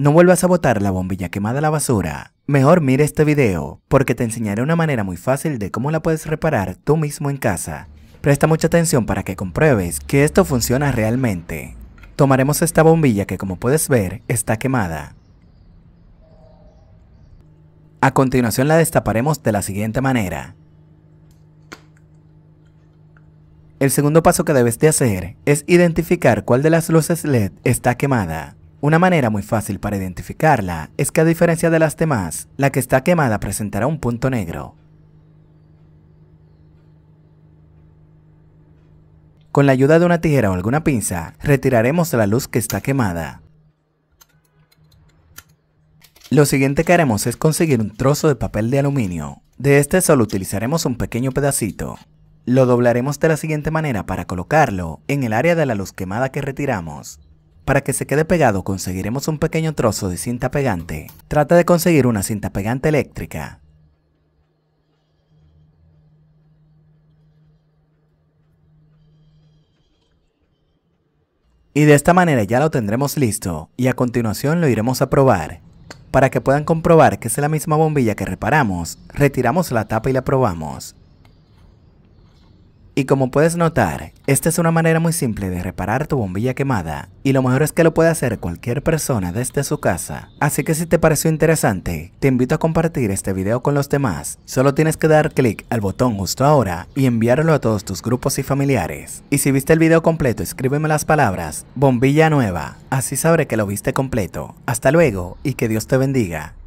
No vuelvas a botar la bombilla quemada a la basura. Mejor mira este video, porque te enseñaré una manera muy fácil de cómo la puedes reparar tú mismo en casa. Presta mucha atención para que compruebes que esto funciona realmente. Tomaremos esta bombilla que como puedes ver está quemada. A continuación la destaparemos de la siguiente manera. El segundo paso que debes de hacer es identificar cuál de las luces LED está quemada. Una manera muy fácil para identificarla es que a diferencia de las demás, la que está quemada presentará un punto negro. Con la ayuda de una tijera o alguna pinza, retiraremos la luz que está quemada. Lo siguiente que haremos es conseguir un trozo de papel de aluminio. De este solo utilizaremos un pequeño pedacito. Lo doblaremos de la siguiente manera para colocarlo en el área de la luz quemada que retiramos. Para que se quede pegado conseguiremos un pequeño trozo de cinta pegante. Trata de conseguir una cinta pegante eléctrica. Y de esta manera ya lo tendremos listo y a continuación lo iremos a probar. Para que puedan comprobar que es la misma bombilla que reparamos, retiramos la tapa y la probamos. Y como puedes notar, esta es una manera muy simple de reparar tu bombilla quemada y lo mejor es que lo puede hacer cualquier persona desde su casa. Así que si te pareció interesante, te invito a compartir este video con los demás. Solo tienes que dar clic al botón justo ahora y enviarlo a todos tus grupos y familiares. Y si viste el video completo, escríbeme las palabras bombilla nueva, así sabré que lo viste completo. Hasta luego y que Dios te bendiga.